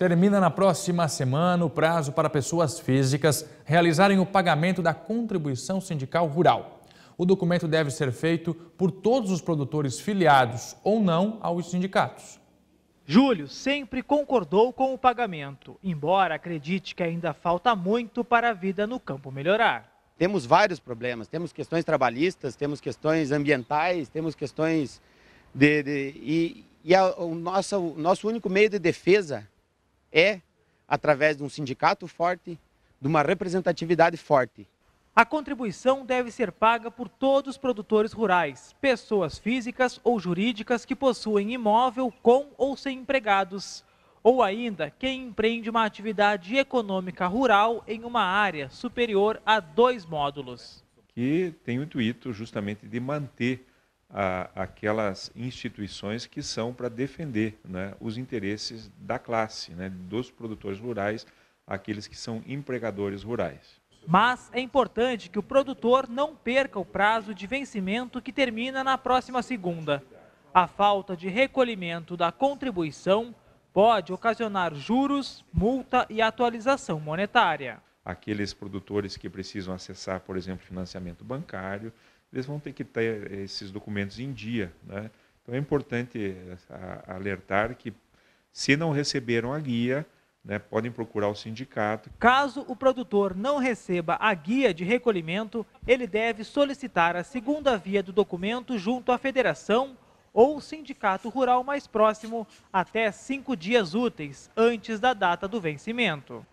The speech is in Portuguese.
Termina na próxima semana o prazo para pessoas físicas realizarem o pagamento da contribuição sindical rural. O documento deve ser feito por todos os produtores filiados ou não aos sindicatos. Júlio sempre concordou com o pagamento, embora acredite que ainda falta muito para a vida no campo melhorar. Temos vários problemas, temos questões trabalhistas, temos questões ambientais, temos questões de... de e, e a, o, nosso, o nosso único meio de defesa é através de um sindicato forte, de uma representatividade forte. A contribuição deve ser paga por todos os produtores rurais, pessoas físicas ou jurídicas que possuem imóvel com ou sem empregados, ou ainda quem empreende uma atividade econômica rural em uma área superior a dois módulos. Que tem o intuito justamente de manter a, aquelas instituições que são para defender né, os interesses da classe, né, dos produtores rurais, aqueles que são empregadores rurais. Mas é importante que o produtor não perca o prazo de vencimento que termina na próxima segunda. A falta de recolhimento da contribuição pode ocasionar juros, multa e atualização monetária aqueles produtores que precisam acessar, por exemplo, financiamento bancário, eles vão ter que ter eh, esses documentos em dia. Né? Então é importante eh, alertar que, se não receberam a guia, né, podem procurar o sindicato. Caso o produtor não receba a guia de recolhimento, ele deve solicitar a segunda via do documento junto à federação ou sindicato rural mais próximo até cinco dias úteis antes da data do vencimento.